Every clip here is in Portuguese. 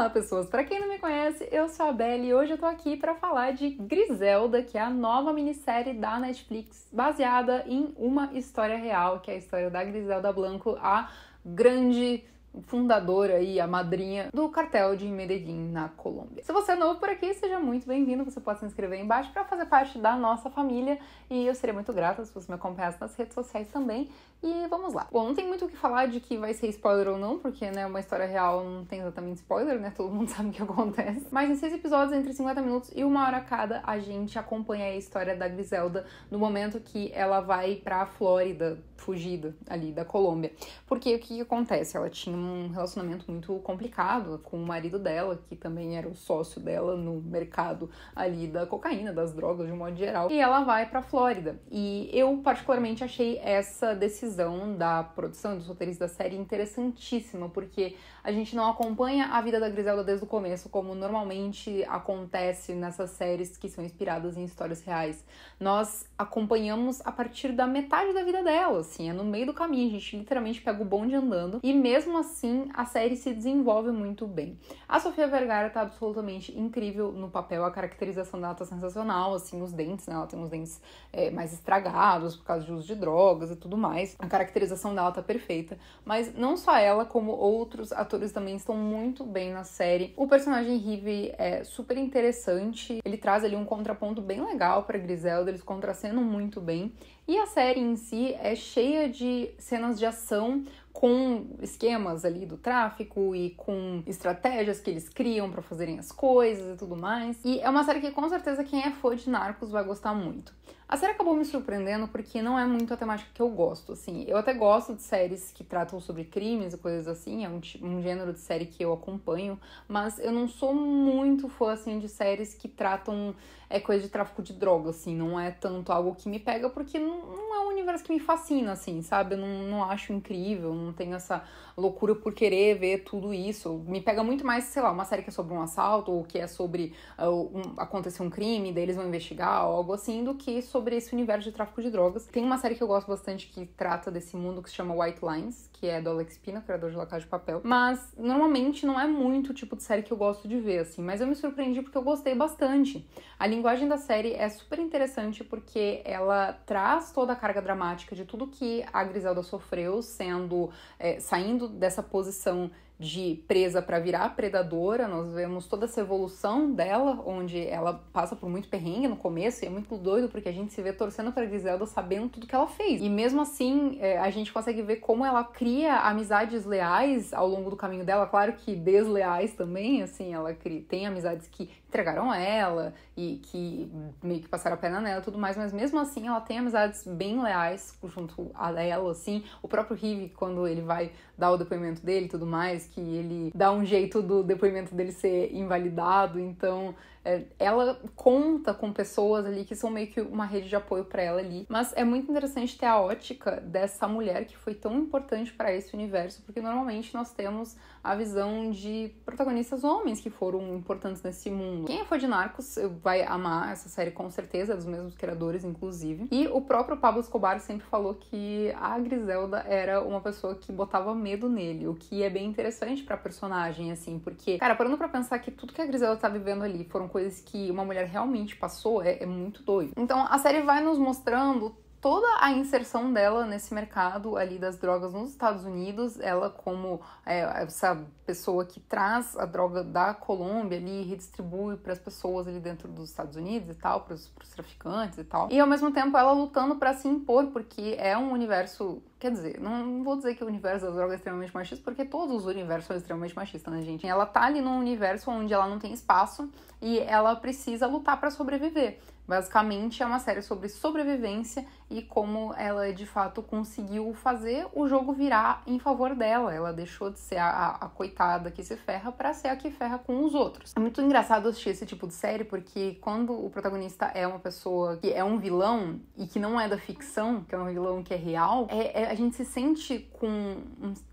Olá, pessoas! Para quem não me conhece, eu sou a Belle e hoje eu tô aqui para falar de Griselda, que é a nova minissérie da Netflix, baseada em uma história real, que é a história da Griselda Blanco, a grande fundadora e a madrinha do cartel de Medellín na Colômbia. Se você é novo por aqui, seja muito bem-vindo. Você pode se inscrever aí embaixo para fazer parte da nossa família e eu seria muito grata se você me acompanhasse nas redes sociais também. E vamos lá. Bom, não tem muito o que falar de que vai ser spoiler ou não, porque né, uma história real não tem exatamente spoiler, né? Todo mundo sabe o que acontece. Mas em seis episódios, entre 50 minutos e uma hora cada, a gente acompanha a história da Griselda no momento que ela vai para a Flórida, fugida ali da Colômbia. Porque o que acontece? Ela tinha um relacionamento muito complicado com o marido dela, que também era o sócio dela no mercado ali da cocaína, das drogas de um modo geral. E ela vai para Flórida. E eu particularmente achei essa decisão da produção dos roteiros da série interessantíssima, porque a gente não acompanha a vida da Griselda desde o começo, como normalmente acontece nessas séries que são inspiradas em histórias reais. Nós acompanhamos a partir da metade da vida dela, assim, é no meio do caminho, a gente literalmente pega o bonde andando e mesmo assim assim, a série se desenvolve muito bem. A Sofia Vergara tá absolutamente incrível no papel, a caracterização dela tá sensacional, assim, os dentes, né? Ela tem os dentes é, mais estragados por causa de uso de drogas e tudo mais. A caracterização dela tá perfeita, mas não só ela, como outros atores também estão muito bem na série. O personagem Rive é super interessante, ele traz ali um contraponto bem legal para Griselda, eles contracenam muito bem. E a série em si é cheia de cenas de ação com esquemas ali do tráfico e com estratégias que eles criam para fazerem as coisas e tudo mais. E é uma série que com certeza quem é fã de Narcos vai gostar muito. A série acabou me surpreendendo porque não é muito a temática que eu gosto, assim. Eu até gosto de séries que tratam sobre crimes e coisas assim, é um, um gênero de série que eu acompanho, mas eu não sou muito fã, assim, de séries que tratam é, coisa de tráfico de drogas assim. Não é tanto algo que me pega porque não, não é universo que me fascina, assim, sabe? Eu não, não acho incrível, não tenho essa loucura por querer ver tudo isso. Me pega muito mais, sei lá, uma série que é sobre um assalto, ou que é sobre uh, um, acontecer um crime, daí eles vão investigar, ou algo assim, do que sobre esse universo de tráfico de drogas. Tem uma série que eu gosto bastante que trata desse mundo que se chama White Lines, que é do Alex Pina, criador de La de Papel. Mas, normalmente, não é muito o tipo de série que eu gosto de ver, assim. Mas eu me surpreendi porque eu gostei bastante. A linguagem da série é super interessante porque ela traz toda a carga dramática de tudo que a Griselda sofreu, sendo é, saindo dessa posição de presa para virar predadora. Nós vemos toda essa evolução dela, onde ela passa por muito perrengue no começo, e é muito doido porque a gente se vê torcendo para Griselda sabendo tudo que ela fez. E mesmo assim, é, a gente consegue ver como ela cria amizades leais ao longo do caminho dela, claro que desleais também, assim, ela cria, tem amizades que entregaram ela e que meio que passaram a perna nela e tudo mais, mas mesmo assim ela tem amizades bem leais junto a ela, assim. O próprio Rive, quando ele vai dar o depoimento dele e tudo mais, que ele dá um jeito do depoimento dele ser invalidado, então é, ela conta com pessoas ali que são meio que uma rede de apoio para ela ali. Mas é muito interessante ter a ótica dessa mulher que foi tão importante para esse universo, porque normalmente nós temos a visão de protagonistas homens que foram importantes nesse mundo. Quem é fã de Narcos vai amar essa série com certeza, é dos mesmos criadores, inclusive. E o próprio Pablo Escobar sempre falou que a Griselda era uma pessoa que botava medo nele, o que é bem interessante pra personagem, assim, porque, cara, parando pra pensar que tudo que a Griselda tá vivendo ali foram coisas que uma mulher realmente passou, é, é muito doido. Então a série vai nos mostrando toda a inserção dela nesse mercado ali das drogas nos Estados Unidos, ela como é, essa pessoa que traz a droga da Colômbia ali, redistribui para as pessoas ali dentro dos Estados Unidos e tal, para os traficantes e tal. E ao mesmo tempo ela lutando para se impor, porque é um universo Quer dizer, não vou dizer que o universo das drogas é extremamente machista, porque todos os universos são extremamente machistas, né, gente? Ela tá ali num universo onde ela não tem espaço e ela precisa lutar para sobreviver. Basicamente, é uma série sobre sobrevivência e como ela de fato conseguiu fazer o jogo virar em favor dela. Ela deixou de ser a, a, a coitada que se ferra para ser a que ferra com os outros. É muito engraçado assistir esse tipo de série porque quando o protagonista é uma pessoa que é um vilão e que não é da ficção, que é um vilão que é real, é, é a gente se sente com.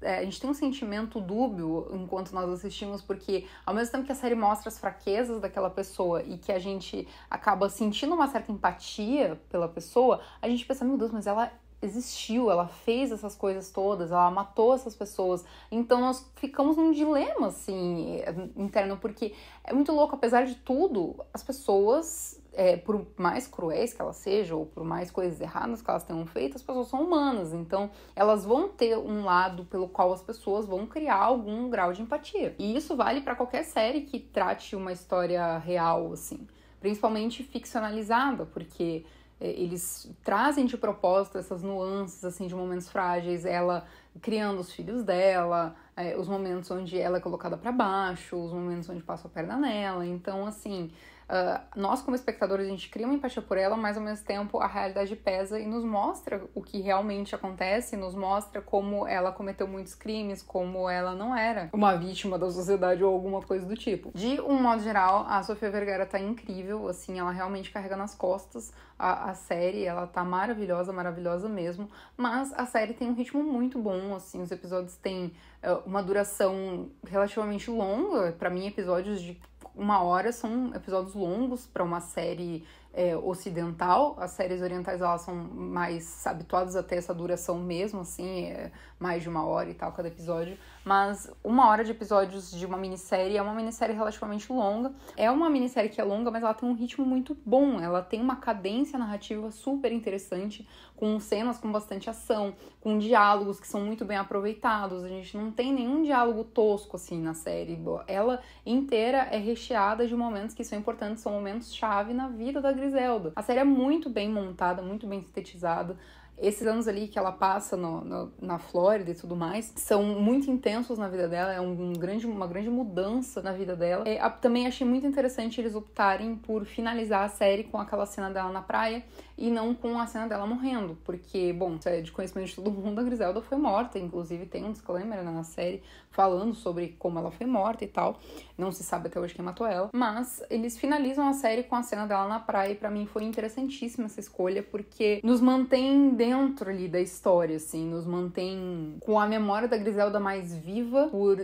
é, a gente tem um sentimento dúbio enquanto nós assistimos, porque ao mesmo tempo que a série mostra as fraquezas daquela pessoa e que a gente acaba sentindo uma certa empatia pela pessoa, a gente pensa, meu Deus, mas ela existiu, ela fez essas coisas todas, ela matou essas pessoas. Então nós ficamos num dilema assim interno porque é muito louco, apesar de tudo, as pessoas é, por mais cruéis que elas sejam, ou por mais coisas erradas que elas tenham feito, as pessoas são humanas. Então, elas vão ter um lado pelo qual as pessoas vão criar algum grau de empatia. E isso vale para qualquer série que trate uma história real, assim. Principalmente ficcionalizada, porque é, eles trazem de propósito essas nuances, assim, de momentos frágeis. Ela criando os filhos dela, é, os momentos onde ela é colocada para baixo, os momentos onde passa a perna nela. Então, assim... Ah, nós como espectadores a gente cria uma empatia por ela, mas ao mesmo tempo a realidade pesa e nos mostra o que realmente acontece, nos mostra como ela cometeu muitos crimes, como ela não era uma vítima da sociedade ou alguma coisa do tipo. De um modo geral, a Sofia Vergara tá incrível, assim, ela realmente carrega nas costas a, a série, ela tá maravilhosa, maravilhosa mesmo, mas a série tem um ritmo muito bom, assim, os episódios têm ah, uma duração relativamente longa, para mim episódios de uma hora são episódios longos para uma série é, ocidental. As séries orientais elas são mais habituadas a ter essa duração mesmo, assim, é mais de uma hora e tal cada episódio. Mas uma hora de episódios de uma minissérie é uma minissérie relativamente longa. É uma minissérie que é longa, mas ela tem um ritmo muito bom. Ela tem uma cadência narrativa super interessante com cenas com bastante ação, com diálogos que são muito bem aproveitados. A gente não tem nenhum diálogo tosco assim na série. Ela inteira é recheada de momentos que são importantes, são momentos chave na vida da Griselda. A série é muito bem montada, muito bem sintetizada. Esses anos ali que ela passa no, no, na Flórida e tudo mais são muito intensos na vida dela, é um, um grande, uma grande mudança na vida dela. É, a, também achei muito interessante eles optarem por finalizar a série com aquela cena dela na praia e não com a cena dela morrendo, porque, bom, é de conhecimento de todo mundo, a Griselda foi morta, inclusive tem um disclaimer né, na série falando sobre como ela foi morta e tal. Não se sabe até hoje quem matou ela, mas eles finalizam a série com a cena dela na praia e para mim foi interessantíssima essa escolha porque nos mantém dentro dentro ali da história, assim, nos mantém com a memória da Griselda mais viva por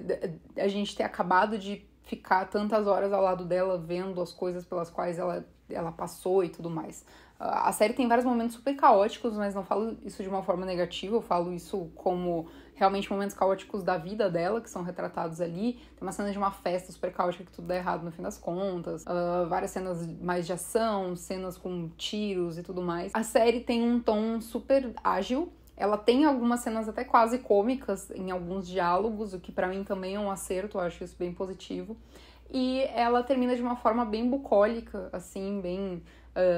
a gente ter acabado de ficar tantas horas ao lado dela vendo as coisas pelas quais ela, ela passou e tudo mais. A série tem vários momentos super caóticos, mas não falo isso de uma forma negativa, eu falo isso como realmente momentos caóticos da vida dela que são retratados ali. Tem uma cena de uma festa super caótica que tudo dá errado no fim das contas, uh, várias cenas mais de ação, cenas com tiros e tudo mais. A série tem um tom super ágil. Ela tem algumas cenas até quase cômicas em alguns diálogos, o que para mim também é um acerto, eu acho isso bem positivo. E ela termina de uma forma bem bucólica, assim, bem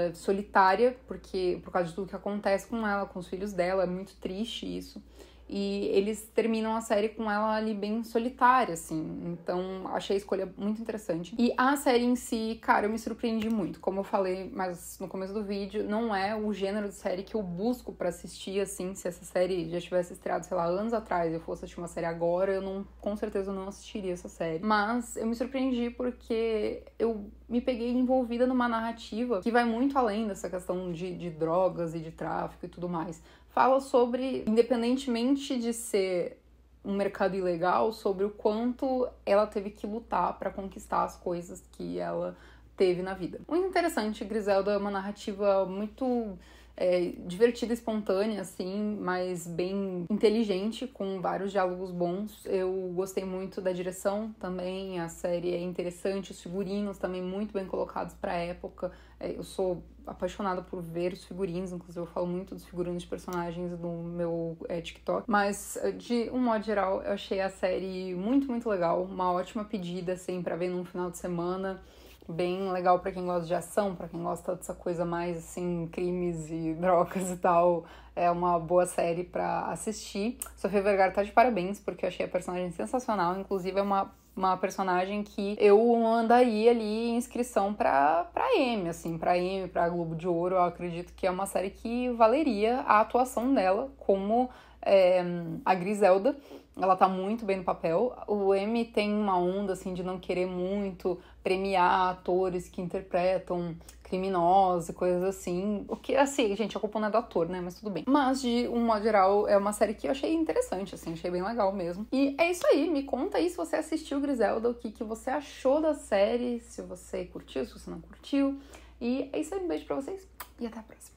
uh, solitária, porque por causa de tudo que acontece com ela, com os filhos dela, é muito triste isso. E eles terminam a série com ela ali bem solitária, assim. Então, achei a escolha muito interessante. E a série em si, cara, eu me surpreendi muito. Como eu falei mas no começo do vídeo, não é o gênero de série que eu busco para assistir, assim. Se essa série já tivesse estreado, sei lá, anos atrás, eu fosse assistir uma série agora, eu não, com certeza não assistiria essa série. Mas eu me surpreendi porque eu me peguei envolvida numa narrativa que vai muito além dessa questão de, de drogas e de tráfico e tudo mais. Fala sobre, independentemente de ser um mercado ilegal, sobre o quanto ela teve que lutar para conquistar as coisas que ela teve na vida. Muito interessante, Griselda é uma narrativa muito é, divertida, espontânea, assim, mas bem inteligente, com vários diálogos bons. Eu gostei muito da direção também, a série é interessante, os figurinos também muito bem colocados para a época. É, eu sou apaixonada por ver os figurinos, inclusive eu falo muito dos figurinos de personagens no meu é, TikTok. Mas, é, de um modo geral, eu achei a série muito, muito legal, uma ótima pedida, assim, para ver num final de semana bem legal para quem gosta de ação, para quem gosta dessa coisa mais assim, crimes e drogas e tal. É uma boa série para assistir. Sofia Vergara tá de parabéns, porque eu achei a personagem sensacional. Inclusive, é uma, uma personagem que eu mandaria ali inscrição pra, pra M, assim, pra M, pra Globo de Ouro. Eu acredito que é uma série que valeria a atuação dela como é, a Griselda ela tá muito bem no papel. O M tem uma onda assim de não querer muito premiar atores que interpretam criminosos e coisas assim. O que assim, gente, a culpa não é do ator, né? Mas tudo bem. Mas de um modo geral, é uma série que eu achei interessante, assim, achei bem legal mesmo. E é isso aí, me conta aí se você assistiu Griselda, o que, que você achou da série, se você curtiu, se você não curtiu. E é isso aí, um beijo para vocês e até a próxima.